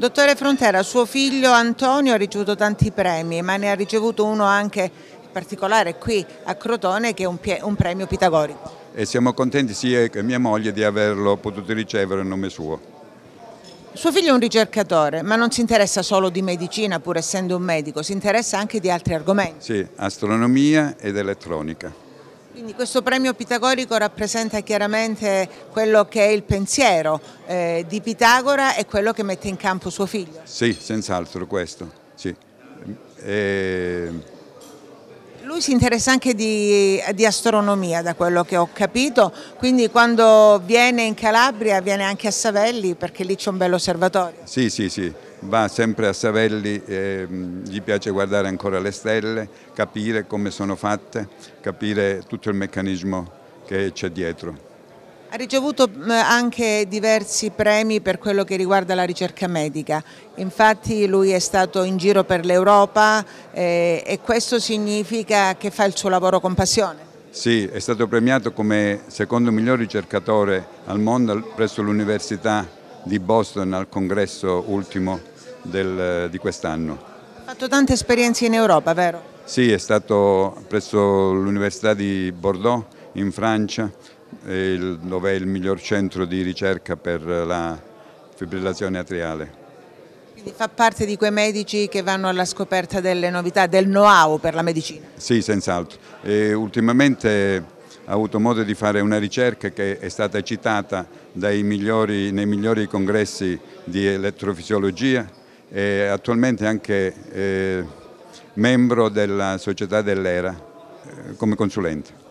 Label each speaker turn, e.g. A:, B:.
A: Dottore Frontera, suo figlio Antonio ha ricevuto tanti premi, ma ne ha ricevuto uno anche in particolare qui a Crotone che è un, un premio pitagorico.
B: E siamo contenti sia che mia moglie di averlo potuto ricevere a nome suo.
A: Suo figlio è un ricercatore, ma non si interessa solo di medicina, pur essendo un medico, si interessa anche di altri argomenti.
B: Sì, astronomia ed elettronica.
A: Quindi questo premio pitagorico rappresenta chiaramente quello che è il pensiero eh, di Pitagora e quello che mette in campo suo figlio.
B: Sì, senz'altro questo, sì. E... Ehm,
A: lui si interessa anche di, di, astronomia da quello che ho capito, quindi quando viene in Calabria viene anche a Savelli perché lì c'è un bello osservatorio.
B: Sì, sì, sì, va sempre a Savelli, eh, gli piace guardare ancora le stelle, capire come sono fatte, capire tutto il meccanismo che c'è dietro.
A: Ha ricevuto anche diversi premi per quello che riguarda la ricerca medica, infatti lui è stato in giro per l'Europa eh, e questo significa che fa il suo lavoro con passione.
B: Sì, è stato premiato come secondo miglior ricercatore al mondo presso l'Università di Boston al congresso ultimo del, di quest'anno.
A: Ha fatto tante esperienze in Europa, vero?
B: Sì, è stato presso l'Università di Bordeaux in Francia, dove è il miglior centro di ricerca per la fibrillazione atriale.
A: Quindi fa parte di quei medici che vanno alla scoperta delle novità, del know-how per la medicina?
B: Sì, senz'altro. ultimamente ha avuto modo di fare una ricerca che è stata citata migliori, nei migliori congressi di elettrofisiologia e attualmente anche eh, membro della società dell'ERA eh, come consulente.